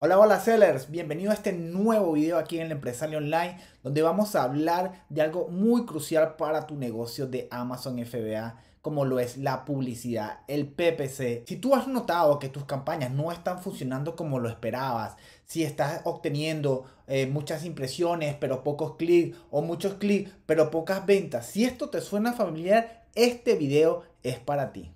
Hola, hola sellers, bienvenido a este nuevo video aquí en el Empresario Online, donde vamos a hablar de algo muy crucial para tu negocio de Amazon FBA, como lo es la publicidad, el PPC. Si tú has notado que tus campañas no están funcionando como lo esperabas, si estás obteniendo eh, muchas impresiones pero pocos clics o muchos clics pero pocas ventas, si esto te suena familiar, este video es para ti.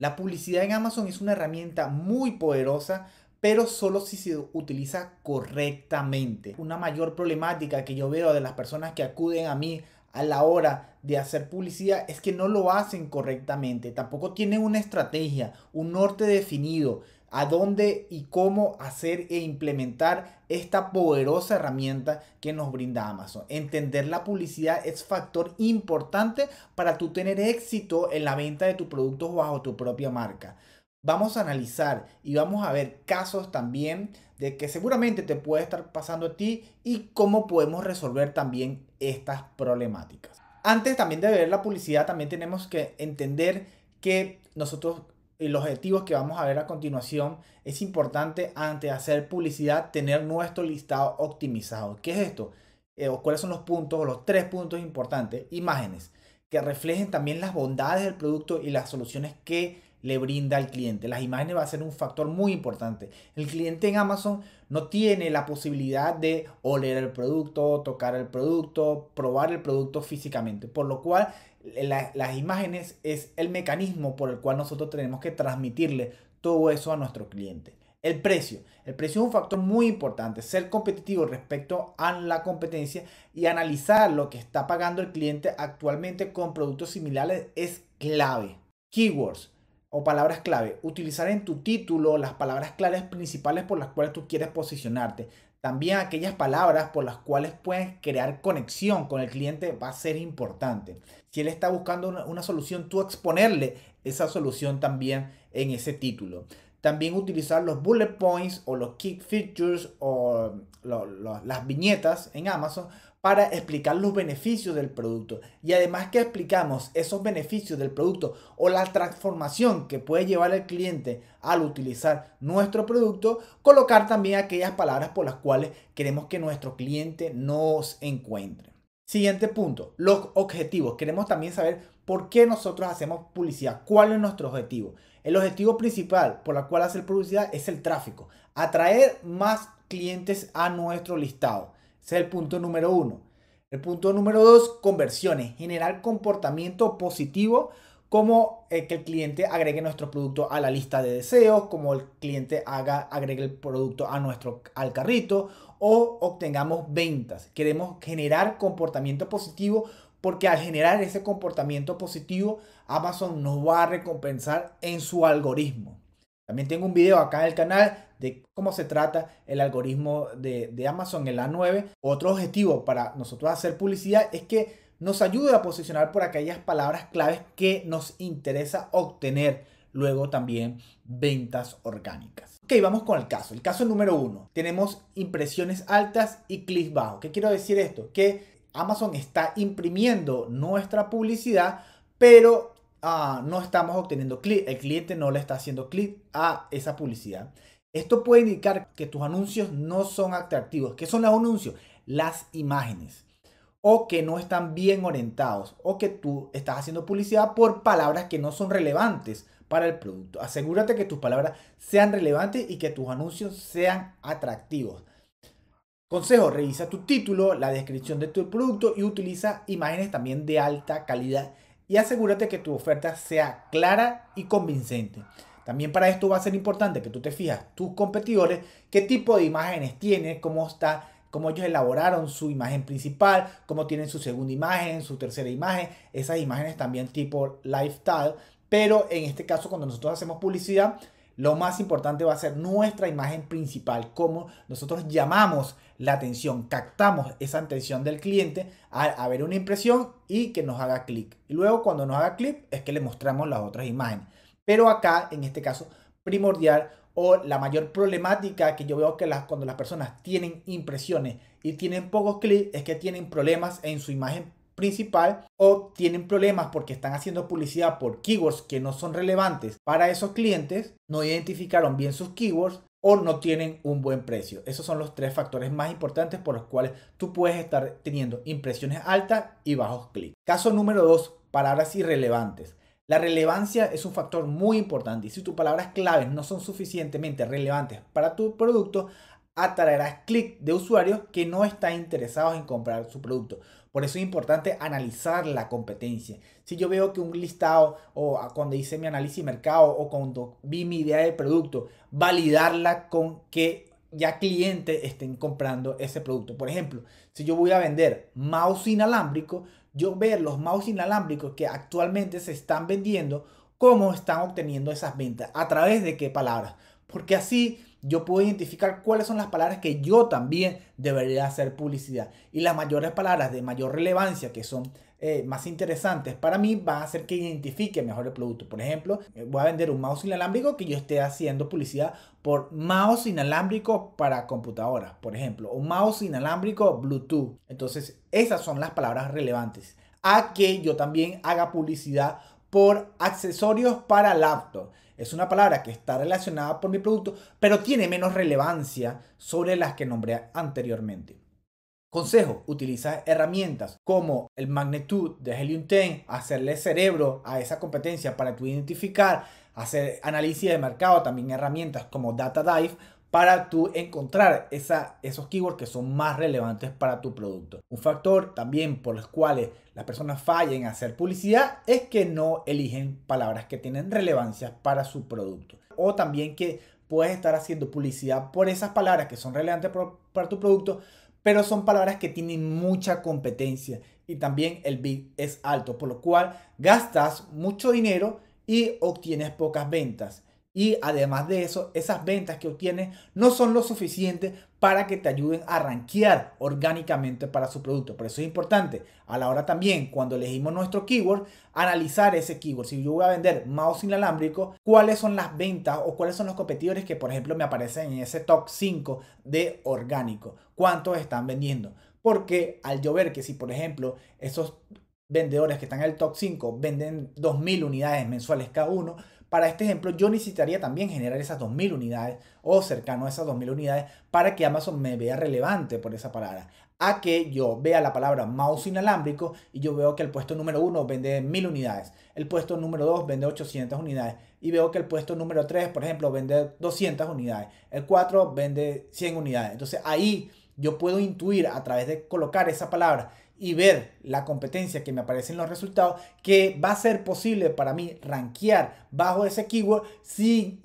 La publicidad en Amazon es una herramienta muy poderosa pero solo si se utiliza correctamente. Una mayor problemática que yo veo de las personas que acuden a mí a la hora de hacer publicidad es que no lo hacen correctamente, tampoco tienen una estrategia, un norte definido a dónde y cómo hacer e implementar esta poderosa herramienta que nos brinda Amazon. Entender la publicidad es factor importante para tú tener éxito en la venta de tus productos bajo tu propia marca. Vamos a analizar y vamos a ver casos también de que seguramente te puede estar pasando a ti y cómo podemos resolver también estas problemáticas. Antes también de ver la publicidad, también tenemos que entender que nosotros los objetivos que vamos a ver a continuación, es importante antes de hacer publicidad tener nuestro listado optimizado. ¿Qué es esto? Eh, cuáles son los puntos o los tres puntos importantes. Imágenes que reflejen también las bondades del producto y las soluciones que le brinda al cliente. Las imágenes va a ser un factor muy importante. El cliente en Amazon no tiene la posibilidad de oler el producto, tocar el producto, probar el producto físicamente, por lo cual las imágenes es el mecanismo por el cual nosotros tenemos que transmitirle todo eso a nuestro cliente. El precio. El precio es un factor muy importante. Ser competitivo respecto a la competencia y analizar lo que está pagando el cliente actualmente con productos similares es clave. Keywords o palabras clave. Utilizar en tu título las palabras claves principales por las cuales tú quieres posicionarte. También aquellas palabras por las cuales puedes crear conexión con el cliente va a ser importante. Si él está buscando una, solución, tú exponerle esa solución también en ese título. También utilizar los bullet points o los key features o las viñetas en Amazon para explicar los beneficios del producto. Y además que explicamos esos beneficios del producto o la transformación que puede llevar el cliente al utilizar nuestro producto, colocar también aquellas palabras por las cuales queremos que nuestro cliente nos encuentre. Siguiente punto, los objetivos. Queremos también saber por qué nosotros hacemos publicidad, cuál es nuestro objetivo. El objetivo principal por el cual hacer publicidad es el tráfico, atraer más clientes a nuestro listado. Ese es el punto número uno. El punto número dos, conversiones. Generar comportamiento positivo como eh, que el cliente agregue nuestro producto a la lista de deseos, como el cliente haga, agregue el producto a nuestro, al carrito o obtengamos ventas. Queremos generar comportamiento positivo porque al generar ese comportamiento positivo, Amazon nos va a recompensar en su algoritmo. También tengo un video acá en el canal de cómo se trata el algoritmo de, Amazon, el A9. Otro objetivo para nosotros hacer publicidad es que nos ayude a posicionar por aquellas palabras claves que nos interesa obtener luego también ventas orgánicas. Ok, vamos con el caso. El caso número uno. Tenemos impresiones altas y clics bajos. ¿Qué quiero decir esto? Que Amazon está imprimiendo nuestra publicidad, pero Ah, no estamos obteniendo clic, el cliente no le está haciendo clic a esa publicidad. Esto puede indicar que tus anuncios no son atractivos. ¿Qué son los anuncios? Las imágenes. O que no están bien orientados. O que tú estás haciendo publicidad por palabras que no son relevantes para el producto. Asegúrate que tus palabras sean relevantes y que tus anuncios sean atractivos. Consejo, revisa tu título, la descripción de tu producto y utiliza imágenes también de alta calidad y asegúrate que tu oferta sea clara y convincente. También para esto va a ser importante que tú te fijas tus competidores, qué tipo de imágenes tiene, cómo está cómo ellos elaboraron su imagen principal, cómo tienen su segunda imagen, su tercera imagen, esas imágenes también tipo lifestyle, pero en este caso cuando nosotros hacemos publicidad, lo más importante va a ser nuestra imagen principal, cómo nosotros llamamos la atención, captamos esa atención del cliente al haber una impresión y que nos haga clic. Y luego cuando nos haga clic es que le mostramos las otras imágenes. Pero acá, en este caso, primordial o la mayor problemática que yo veo que cuando las personas tienen impresiones y tienen pocos clics es que tienen problemas en su imagen principal o tienen problemas porque están haciendo publicidad por keywords que no son relevantes para esos clientes, no identificaron bien sus keywords o no tienen un buen precio. Esos son los tres factores más importantes por los cuales tú puedes estar teniendo impresiones altas y bajos clics. Caso número dos, palabras irrelevantes. La relevancia es un factor muy importante y si tus palabras claves no son suficientemente relevantes para tu producto, atraerás clic de usuarios que no están interesados en comprar su producto. Por eso es importante analizar la competencia. Si yo veo que un listado o ah, cuando hice mi análisis de mercado o cuando vi mi idea de producto, validarla con que ya clientes estén comprando ese producto. Por ejemplo, si yo voy a vender mouse inalámbrico, yo ver los mouse inalámbricos que actualmente se están vendiendo, cómo están obteniendo esas ventas, a través de qué palabras. Porque así yo puedo identificar cuáles son las palabras que yo también debería hacer publicidad. Y las mayores palabras de mayor relevancia que son eh, más interesantes para mí van a hacer que identifique mejor el producto. Por ejemplo, eh, voy a vender un mouse inalámbrico que yo esté haciendo publicidad por mouse inalámbrico para computadoras, por ejemplo, un mouse inalámbrico Bluetooth. Entonces, esas son las palabras relevantes. A que yo también haga publicidad por accesorios para laptop es una palabra que está relacionada por mi producto, pero tiene menos relevancia sobre las que nombré anteriormente. Consejo, utiliza herramientas como el Magnitude de Helium 10, hacerle cerebro a esa competencia para tú identificar, hacer análisis de mercado, también herramientas como Data Dive para tú encontrar esos keywords que son más relevantes para tu producto. Un factor también por los cuales las personas fallan a hacer publicidad es que no eligen palabras que tienen relevancia para su producto. O también que puedes estar haciendo publicidad por esas palabras que son relevantes para tu producto, pero son palabras que tienen mucha competencia y también el bid es alto, por lo cual gastas mucho dinero y obtienes pocas ventas. Y además de eso, esas ventas que obtienes no son lo suficiente para que te ayuden a rankear orgánicamente para su producto. Por eso es importante a la hora también, cuando elegimos nuestro keyword, analizar ese keyword. Si yo voy a vender mouse inalámbrico, cuáles son las ventas o cuáles son los competidores que, por ejemplo, me aparecen en ese top 5 de orgánico. ¿Cuántos están vendiendo? Porque al yo ver que si, por ejemplo, esos vendedores que están en el top 5 venden 2.000 unidades mensuales cada uno, para este ejemplo, yo necesitaría también generar esas 2.000 unidades o cercano a esas 2.000 unidades para que Amazon me vea relevante por esa palabra. A que yo vea la palabra mouse inalámbrico y yo veo que el puesto número 1 vende 1.000 unidades, el puesto número 2 vende 800 unidades y veo que el puesto número 3, por ejemplo, vende 200 unidades, el 4 vende 100 unidades. Entonces ahí yo puedo intuir a través de colocar esa palabra y ver la competencia que me aparece en los resultados, que va a ser posible para mí rankear bajo ese keyword sin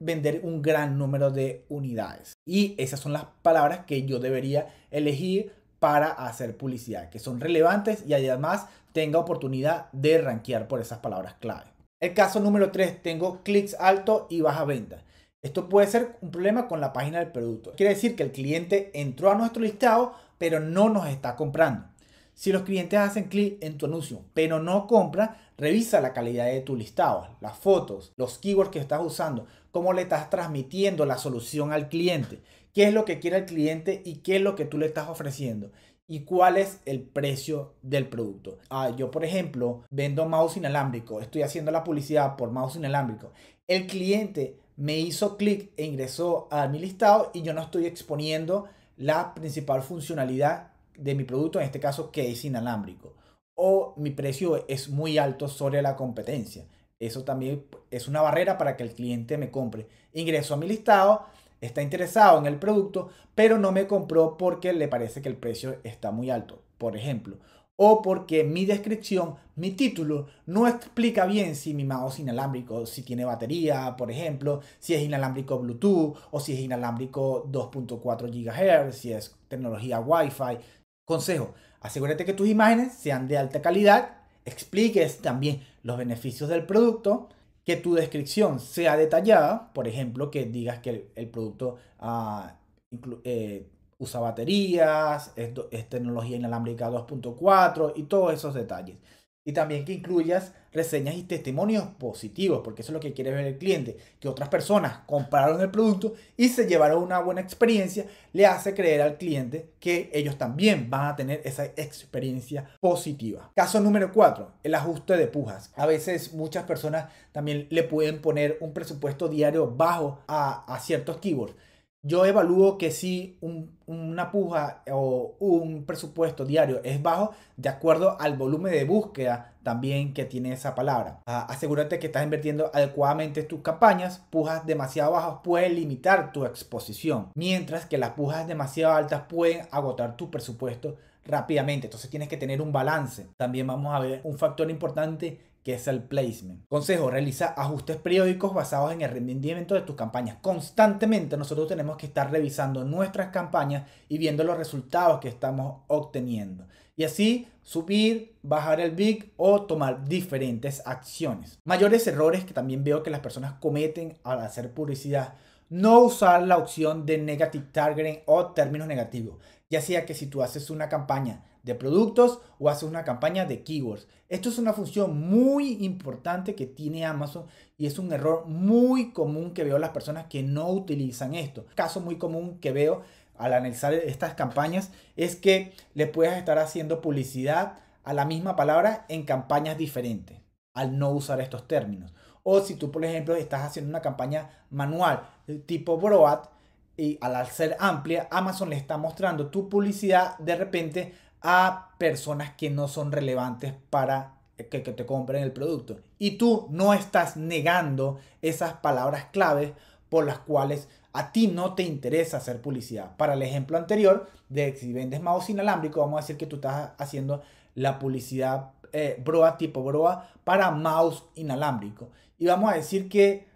vender un gran número de unidades. Y esas son las palabras que yo debería elegir para hacer publicidad, que son relevantes y además tenga oportunidad de rankear por esas palabras clave. El caso número 3, tengo clics alto y baja venta. Esto puede ser un problema con la página del producto. Quiere decir que el cliente entró a nuestro listado, pero no nos está comprando. Si los clientes hacen clic en tu anuncio, pero no compra, revisa la calidad de tu listado, las fotos, los keywords que estás usando, cómo le estás transmitiendo la solución al cliente, qué es lo que quiere el cliente y qué es lo que tú le estás ofreciendo y cuál es el precio del producto. Ah, yo, por ejemplo, vendo mouse inalámbrico, estoy haciendo la publicidad por mouse inalámbrico. El cliente me hizo clic e ingresó a mi listado y yo no estoy exponiendo la principal funcionalidad de mi producto, en este caso que es inalámbrico. O mi precio es muy alto sobre la competencia. Eso también es una barrera para que el cliente me compre. ingresó a mi listado, está interesado en el producto, pero no me compró porque le parece que el precio está muy alto, por ejemplo o porque mi descripción, mi título, no explica bien si mi mouse inalámbrico, si tiene batería, por ejemplo, si es inalámbrico Bluetooth o si es inalámbrico 2.4 GHz, si es tecnología Wi-Fi. Consejo, asegúrate que tus imágenes sean de alta calidad, expliques también los beneficios del producto, que tu descripción sea detallada, por ejemplo, que digas que el, producto... Ah, eh, usa baterías, es, tecnología inalámbrica 2.4 y todos esos detalles. Y también que incluyas reseñas y testimonios positivos, porque eso es lo que quiere ver el cliente, que otras personas compraron el producto y se llevaron una buena experiencia, le hace creer al cliente que ellos también van a tener esa experiencia positiva. Caso número 4, el ajuste de pujas. A veces muchas personas también le pueden poner un presupuesto diario bajo a, a ciertos keywords yo evalúo que si una puja o un presupuesto diario es bajo de acuerdo al volumen de búsqueda también que tiene esa palabra. Ah, asegúrate que estás invirtiendo adecuadamente tus campañas. Pujas demasiado bajas pueden limitar tu exposición, mientras que las pujas demasiado altas pueden agotar tu presupuesto rápidamente. Entonces tienes que tener un balance. También vamos a ver un factor importante que es el placement. Consejo, realiza ajustes periódicos basados en el rendimiento de tus campañas. Constantemente nosotros tenemos que estar revisando nuestras campañas y viendo los resultados que estamos obteniendo. Y así subir, bajar el big o tomar diferentes acciones. Mayores errores que también veo que las personas cometen al hacer publicidad. No usar la opción de negative targeting o términos negativos. Ya sea que si tú haces una campaña de productos o hace una campaña de keywords. Esto es una función muy importante que tiene Amazon y es un error muy común que veo las personas que no utilizan esto. Caso muy común que veo al analizar estas campañas es que le puedes estar haciendo publicidad a la misma palabra en campañas diferentes al no usar estos términos. O si tú, por ejemplo, estás haciendo una campaña manual eh, tipo Broad y al ser amplia, Amazon le está mostrando tu publicidad de repente a personas que no son relevantes para que, te compren el producto. Y tú no estás negando esas palabras claves por las cuales a ti no te interesa hacer publicidad. Para el ejemplo anterior de si vendes mouse inalámbrico, vamos a decir que tú estás haciendo la publicidad eh, broa tipo broa para mouse inalámbrico. Y vamos a decir que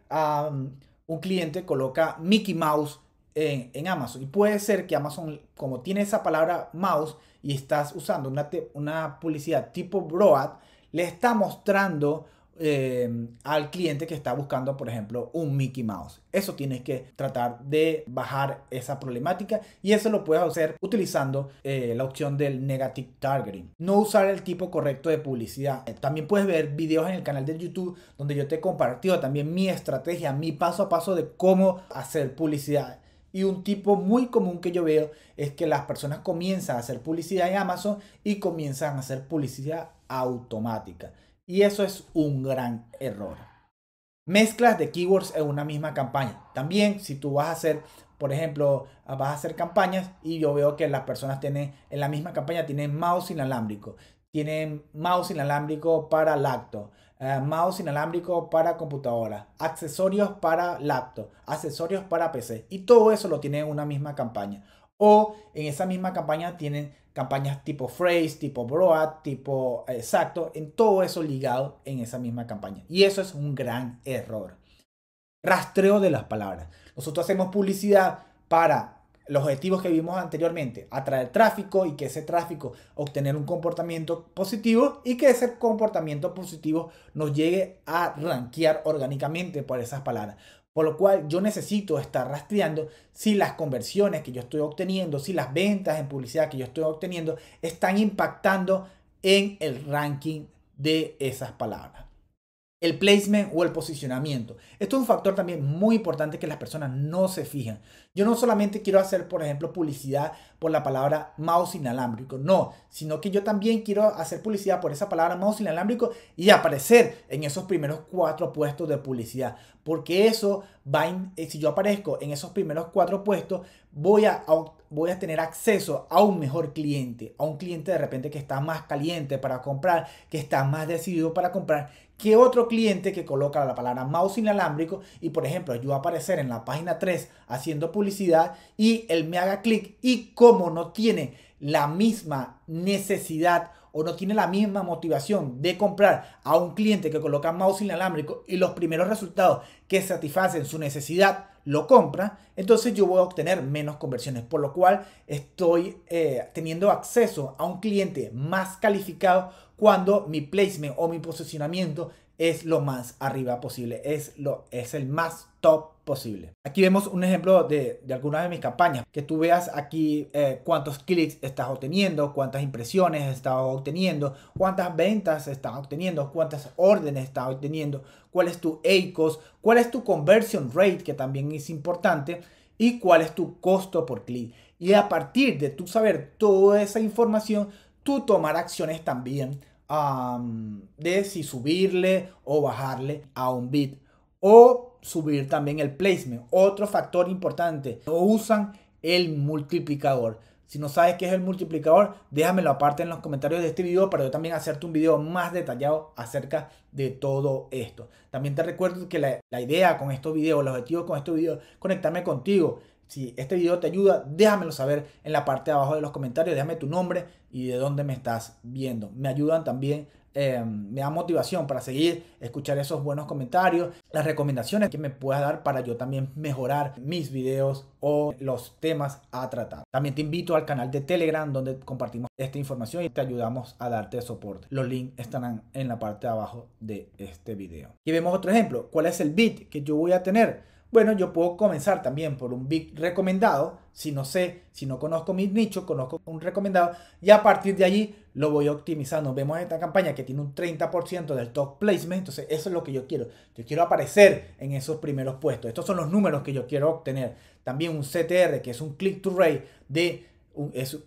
un cliente coloca Mickey Mouse en Amazon. Y puede ser que Amazon, como tiene esa palabra mouse, y estás usando una, publicidad tipo Broad, le está mostrando em, al cliente que está buscando, por ejemplo, un Mickey Mouse. Eso tienes que tratar de bajar esa problemática y eso lo puedes hacer utilizando eh, la opción del negative targeting. No usar el tipo correcto de publicidad. También puedes ver videos en el canal de YouTube donde yo te he compartido también mi estrategia, mi paso a paso de cómo hacer publicidad y un tipo muy común que yo veo es que las personas comienzan a hacer publicidad en Amazon y comienzan a hacer publicidad automática. Y eso es un gran error. Mezclas de keywords en una misma campaña. También si tú vas a hacer, por ejemplo, vas a hacer campañas y yo veo que las personas tienen, en la misma campaña tienen mouse inalámbrico, tienen mouse inalámbrico para lacto, eh, mouse inalámbrico para computadora, accesorios para laptop, accesorios para PC. Y todo eso lo tienen en una misma campaña. O en esa misma campaña tienen campañas tipo phrase, tipo broad, tipo eh, exacto, en todo eso ligado en esa misma campaña. Y eso es un gran error. Rastreo de las palabras. Nosotros hacemos publicidad para los objetivos que vimos anteriormente, atraer tráfico y que ese tráfico obtener un comportamiento positivo y que ese comportamiento positivo nos llegue a rankear orgánicamente por esas palabras. Por lo cual yo necesito estar rastreando si las conversiones que yo estoy obteniendo, si las ventas en publicidad que yo estoy obteniendo están impactando en el ranking de esas palabras el placement o el posicionamiento. Esto es un factor también muy importante que las personas no se fijan. Yo no solamente quiero hacer, por ejemplo, publicidad por la palabra mouse inalámbrico. No, sino que yo también quiero hacer publicidad por esa palabra mouse inalámbrico y aparecer en esos primeros cuatro puestos de publicidad. Porque eso va, eh, si yo aparezco en esos primeros cuatro puestos, voy a, voy a tener acceso a un mejor cliente, a un cliente de repente que está más caliente para comprar, que está más decidido para comprar, que otro cliente que coloca la palabra mouse inalámbrico y por ejemplo yo aparecer en la página 3 haciendo publicidad y él me haga clic y como no tiene la misma necesidad o no tiene la misma motivación de comprar a un cliente que coloca mouse inalámbrico y los primeros resultados que satisfacen su necesidad lo compra, entonces yo voy a obtener menos conversiones, por lo cual estoy eh, teniendo acceso a un cliente más calificado cuando mi placement o mi posicionamiento es lo más arriba posible, es, lo, es el más top posible. Aquí vemos un ejemplo de, alguna de mis campañas, que tú veas aquí eh, cuántos clics estás obteniendo, cuántas impresiones estás obteniendo, cuántas ventas estás obteniendo, cuántas órdenes estás obteniendo, cuál es tu ACOS, cuál es tu conversion rate, que también es importante, y cuál es tu costo por clic. Y a partir de tú saber toda esa información, tú tomar acciones también de si subirle o bajarle a un bit o subir también el placement. Otro factor importante, no usan el multiplicador. Si no sabes qué es el multiplicador, déjamelo aparte en los comentarios de este video para yo también hacerte un video más detallado acerca de todo esto. También te recuerdo que la, la idea con estos videos, el objetivo con estos videos, conectarme contigo, si este video te ayuda, déjamelo saber en la parte de abajo de los comentarios, déjame tu nombre y de dónde me estás viendo. Me ayudan también, eh, me da motivación para seguir, escuchar esos buenos comentarios, las recomendaciones que me puedas dar para yo también mejorar mis videos o los temas a tratar. También te invito al canal de Telegram donde compartimos esta información y te ayudamos a darte soporte. Los links estarán en la parte de abajo de este video. Y vemos otro ejemplo, ¿cuál es el bit que yo voy a tener? Bueno, yo puedo comenzar también por un big recomendado, si no sé, si no conozco mi nicho, conozco un recomendado y a partir de allí lo voy optimizando. Vemos esta campaña que tiene un 30% del top placement, entonces eso es lo que yo quiero. Yo quiero aparecer en esos primeros puestos. Estos son los números que yo quiero obtener. También un CTR, que es un click to rate de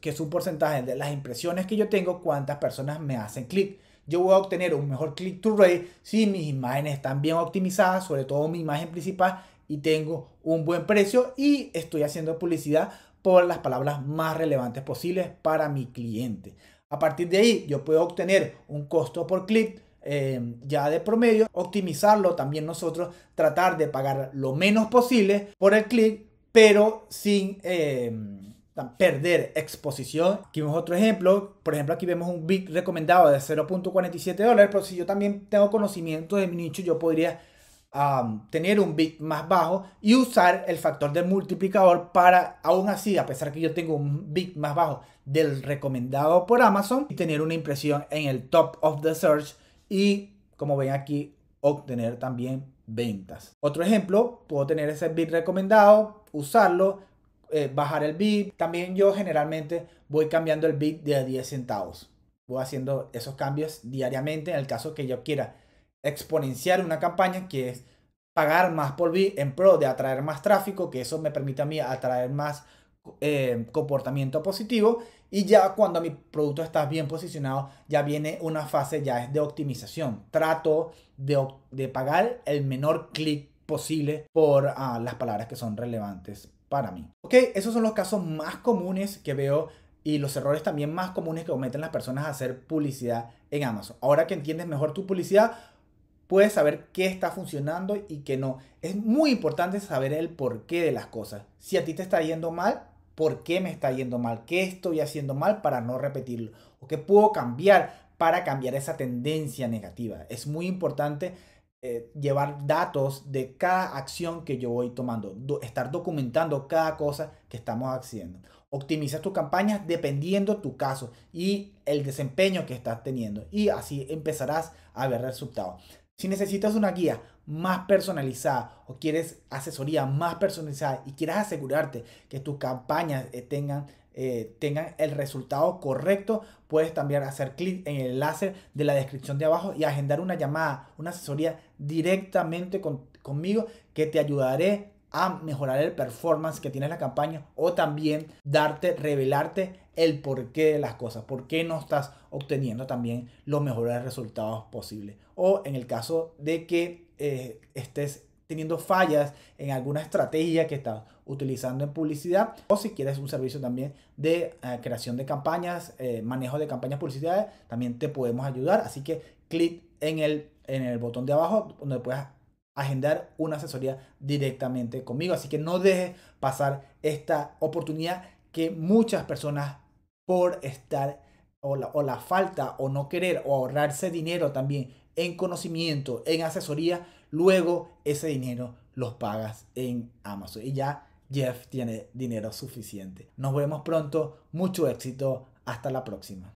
que es un porcentaje de las impresiones que yo tengo, cuántas personas me hacen clic yo voy a obtener un mejor click-to-rate si mis imágenes están bien optimizadas, sobre todo mi imagen principal y tengo un buen precio y estoy haciendo publicidad por las palabras más relevantes posibles para mi cliente. A partir de ahí yo puedo obtener un costo por clic em, ya de promedio, optimizarlo también nosotros, tratar de pagar lo menos posible por el clic, pero sin em, perder exposición. Aquí vemos otro ejemplo, por ejemplo aquí vemos un bit recomendado de 0.47 dólares, pero si yo también tengo conocimiento de mi nicho, yo podría tener un bit más bajo y usar el factor de multiplicador para, aún así, a pesar que yo tengo un bit más bajo del recomendado por Amazon, y tener una impresión en el top of the search y, como ven aquí, obtener también ventas. Otro ejemplo, puedo tener ese bit recomendado, usarlo, eh, bajar el bit. También yo generalmente voy cambiando el bit de 10 centavos. Voy haciendo esos cambios diariamente en el caso que yo quiera exponenciar una campaña que es pagar más por bid en pro de atraer más tráfico, que eso me permite a mí atraer más eh, comportamiento positivo. Y ya cuando mi producto está bien posicionado, ya viene una fase, ya es de optimización. Trato de, pagar el menor clic posible por ah, las palabras que son relevantes para mí. Ok, esos son los casos más comunes que veo y los errores también más comunes que cometen las personas a hacer publicidad en Amazon. Ahora que entiendes mejor tu publicidad, puedes saber qué está funcionando y qué no. Es muy importante saber el porqué de las cosas. Si a ti te está yendo mal, ¿por qué me está yendo mal? ¿Qué estoy haciendo mal para no repetirlo? ¿O qué puedo cambiar para cambiar esa tendencia negativa? Es muy importante eh, llevar datos de cada acción que yo voy tomando, estar documentando cada cosa que estamos haciendo. Optimiza tus campañas dependiendo tu caso y el desempeño que estás teniendo y así empezarás a ver resultados. Si necesitas una guía más personalizada o quieres asesoría más personalizada y quieres asegurarte que tus campañas eh, tengan, eh, tengan el resultado correcto, puedes también hacer clic en el enlace de la descripción de abajo y agendar una llamada, una asesoría directamente conmigo que te ayudaré a mejorar el performance que tiene la campaña o también darte, revelarte el porqué de las cosas, por qué no estás obteniendo también los mejores resultados posibles o en el caso de que eh, estés teniendo fallas en alguna estrategia que estás utilizando en publicidad o si quieres un servicio también de eh, creación de campañas, eh, manejo de campañas publicidades, también te podemos ayudar. Así que clic en el, en el botón de abajo donde puedas agendar una asesoría directamente conmigo. Así que no dejes pasar esta oportunidad que muchas personas por estar o la, o la falta o no querer o ahorrarse dinero también en conocimiento, en asesoría, luego ese dinero los pagas en Amazon. Y ya Jeff tiene dinero suficiente. Nos vemos pronto, mucho éxito, hasta la próxima.